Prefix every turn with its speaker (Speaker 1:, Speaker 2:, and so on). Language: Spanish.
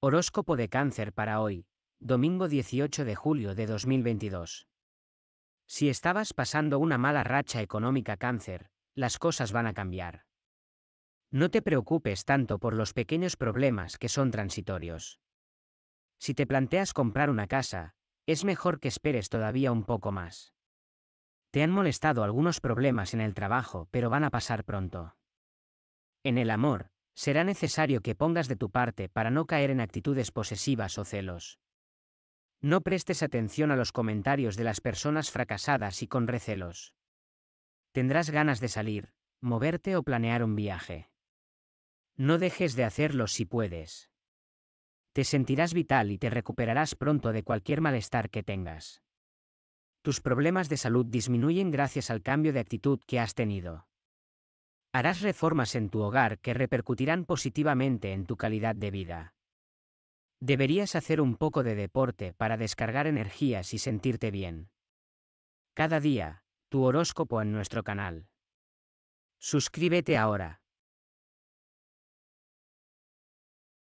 Speaker 1: Horóscopo de cáncer para hoy, domingo 18 de julio de 2022. Si estabas pasando una mala racha económica cáncer, las cosas van a cambiar. No te preocupes tanto por los pequeños problemas que son transitorios. Si te planteas comprar una casa, es mejor que esperes todavía un poco más. Te han molestado algunos problemas en el trabajo, pero van a pasar pronto. En el amor, Será necesario que pongas de tu parte para no caer en actitudes posesivas o celos. No prestes atención a los comentarios de las personas fracasadas y con recelos. Tendrás ganas de salir, moverte o planear un viaje. No dejes de hacerlo si puedes. Te sentirás vital y te recuperarás pronto de cualquier malestar que tengas. Tus problemas de salud disminuyen gracias al cambio de actitud que has tenido harás reformas en tu hogar que repercutirán positivamente en tu calidad de vida. Deberías hacer un poco de deporte para descargar energías y sentirte bien. Cada día, tu horóscopo en nuestro canal.
Speaker 2: Suscríbete ahora.